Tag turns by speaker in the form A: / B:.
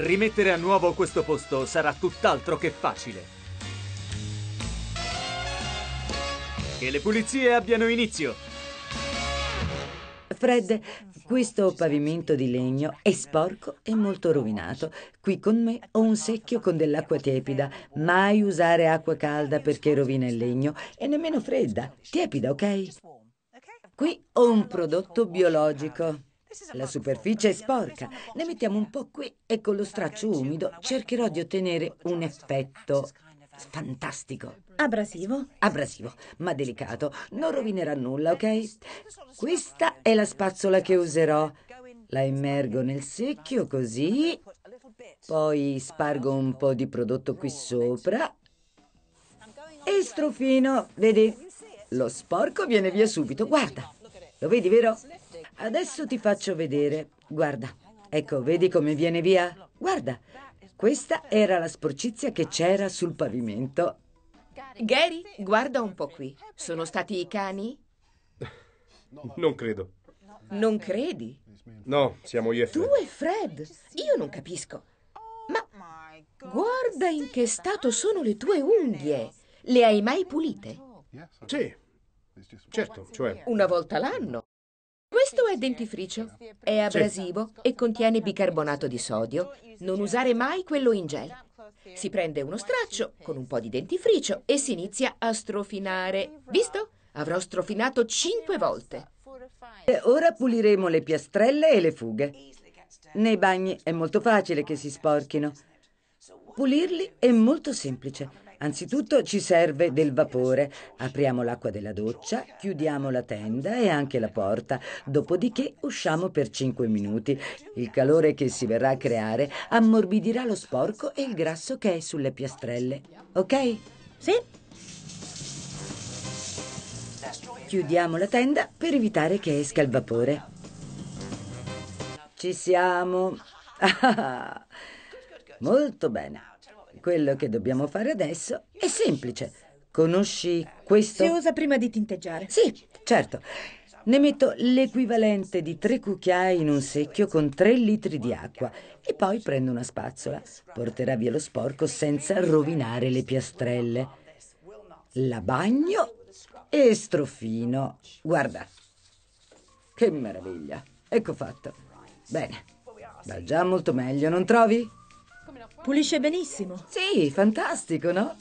A: Rimettere a nuovo questo posto sarà tutt'altro che facile. Che le pulizie abbiano inizio. Fred, questo pavimento di legno è sporco e molto rovinato. Qui con me ho un secchio con dell'acqua tiepida. Mai usare acqua calda perché rovina il legno e nemmeno fredda. Tiepida, ok? Qui ho un prodotto biologico. La superficie è sporca, ne mettiamo un po' qui e con lo straccio umido cercherò di ottenere un effetto fantastico. Abrasivo? Abrasivo, ma delicato. Non rovinerà nulla, ok? Questa è la spazzola che userò. La immergo nel secchio così, poi spargo un po' di prodotto qui sopra e strofino, vedi? Lo sporco viene via subito, guarda. Lo vedi, vero? Adesso ti faccio vedere. Guarda, ecco, vedi come viene via? Guarda, questa era la sporcizia che c'era sul pavimento. Gary, guarda un po' qui. Sono stati i cani?
B: Non credo. Non credi? No, siamo io e Fred. Tu e Fred? Io non capisco. Ma guarda in che stato sono le tue unghie. Le hai mai pulite? Sì, certo, cioè... Una volta l'anno. Questo è dentifricio. È abrasivo e contiene bicarbonato di sodio. Non usare mai quello in gel. Si prende uno straccio con un po' di dentifricio
A: e si inizia a
B: strofinare. Visto?
A: Avrò strofinato cinque volte. Eh, ora puliremo le piastrelle e le fughe. Nei bagni è molto facile che si sporchino. Pulirli è molto semplice. Anzitutto ci serve del vapore. Apriamo l'acqua della doccia, chiudiamo la tenda e anche la porta. Dopodiché usciamo per 5 minuti. Il calore che si verrà a creare ammorbidirà lo sporco e il grasso che è sulle piastrelle. Ok? Sì? Chiudiamo la tenda per evitare che esca il vapore. Ci siamo. Ah, ah, ah. Molto bene. Quello che dobbiamo fare adesso è semplice. Conosci questo? Si usa prima di tinteggiare. Sì, certo. Ne metto l'equivalente di tre cucchiai in un secchio con tre litri di acqua e poi prendo una spazzola. Porterà via lo sporco senza rovinare le piastrelle. La bagno e strofino. Guarda, che meraviglia. Ecco fatto. Bene, va già molto meglio, non trovi? Pulisce benissimo. Sì, fantastico, no?